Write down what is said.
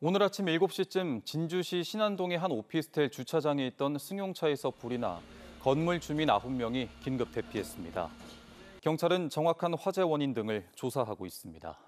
오늘 아침 7시쯤 진주시 신안동의 한 오피스텔 주차장에 있던 승용차에서 불이 나 건물 주민 9명이 긴급 대피했습니다. 경찰은 정확한 화재 원인 등을 조사하고 있습니다.